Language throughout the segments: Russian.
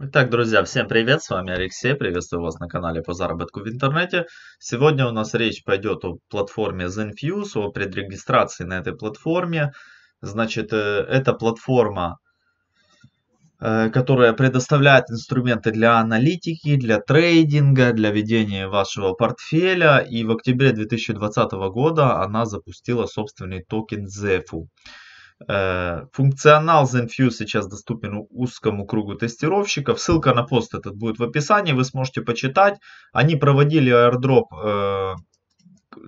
Итак, друзья, всем привет, с вами Алексей, приветствую вас на канале по заработку в интернете. Сегодня у нас речь пойдет о платформе Zenfuse, о предрегистрации на этой платформе. Значит, э, это платформа, э, которая предоставляет инструменты для аналитики, для трейдинга, для ведения вашего портфеля. И в октябре 2020 года она запустила собственный токен ZEFU. Э, функционал ZenFuse сейчас доступен узкому кругу тестировщиков. Ссылка на пост этот будет в описании, вы сможете почитать. Они проводили airdrop э,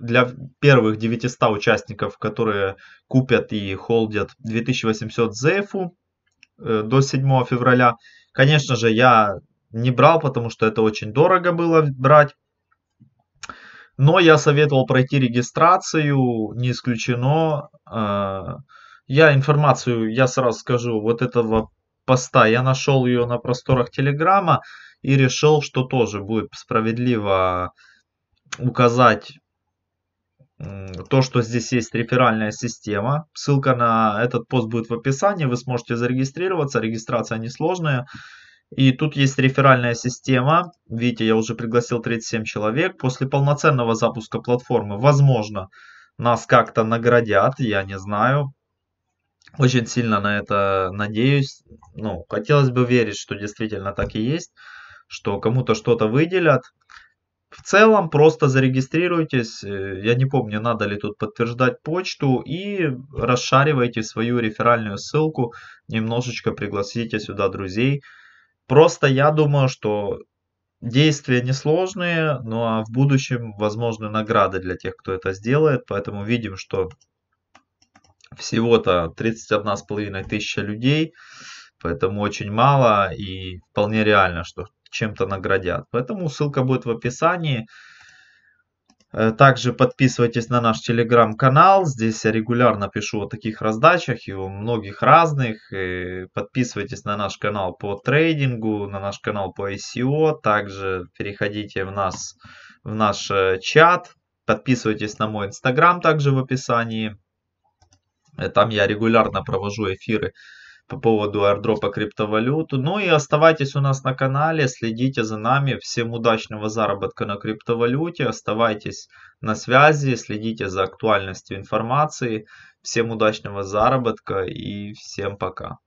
для первых 900 участников, которые купят и холдят 2800 ZFU э, до 7 февраля. Конечно же, я не брал, потому что это очень дорого было брать. Но я советовал пройти регистрацию, не исключено я информацию, я сразу скажу, вот этого поста, я нашел ее на просторах Телеграма и решил, что тоже будет справедливо указать то, что здесь есть реферальная система. Ссылка на этот пост будет в описании, вы сможете зарегистрироваться, регистрация несложная. И тут есть реферальная система. Видите, я уже пригласил 37 человек. После полноценного запуска платформы, возможно, нас как-то наградят, я не знаю. Очень сильно на это надеюсь. Ну, хотелось бы верить, что действительно так и есть, что кому-то что-то выделят. В целом просто зарегистрируйтесь, э, я не помню, надо ли тут подтверждать почту и расшаривайте свою реферальную ссылку, немножечко пригласите сюда друзей. Просто я думаю, что действия несложные, ну а в будущем возможны награды для тех, кто это сделает, поэтому видим, что всего-то 31 с половиной тысяча людей, поэтому очень мало и вполне реально, что чем-то наградят. Поэтому ссылка будет в описании. Э, также подписывайтесь на наш телеграм-канал. Здесь я регулярно пишу о таких раздачах и о многих разных. Э, подписывайтесь на наш канал по трейдингу, на наш канал по ICO. Также переходите в, нас, в наш э, чат. Подписывайтесь на мой инстаграм также в описании. Там я регулярно провожу эфиры по поводу аирдропа криптовалюту. Ну и оставайтесь у нас на канале, следите за нами. Всем удачного заработка на криптовалюте. Оставайтесь на связи, следите за актуальностью информации. Всем удачного заработка и всем пока.